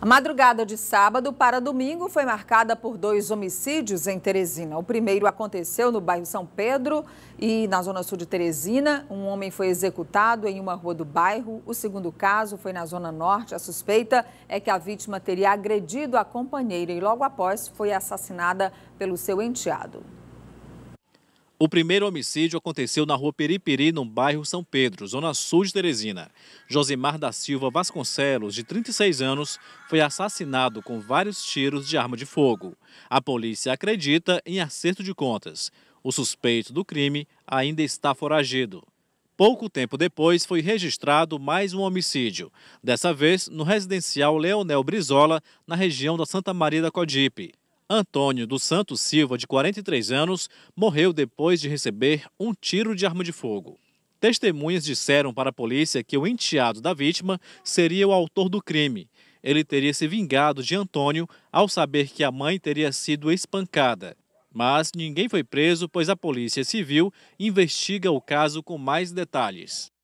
A madrugada de sábado para domingo foi marcada por dois homicídios em Teresina. O primeiro aconteceu no bairro São Pedro e na zona sul de Teresina. Um homem foi executado em uma rua do bairro. O segundo caso foi na zona norte. A suspeita é que a vítima teria agredido a companheira e logo após foi assassinada pelo seu enteado. O primeiro homicídio aconteceu na rua Peripiri, no bairro São Pedro, zona sul de Teresina. Josimar da Silva Vasconcelos, de 36 anos, foi assassinado com vários tiros de arma de fogo. A polícia acredita em acerto de contas. O suspeito do crime ainda está foragido. Pouco tempo depois foi registrado mais um homicídio, dessa vez no residencial Leonel Brizola, na região da Santa Maria da Codipe. Antônio dos Santos Silva, de 43 anos, morreu depois de receber um tiro de arma de fogo. Testemunhas disseram para a polícia que o enteado da vítima seria o autor do crime. Ele teria se vingado de Antônio ao saber que a mãe teria sido espancada. Mas ninguém foi preso, pois a Polícia Civil investiga o caso com mais detalhes.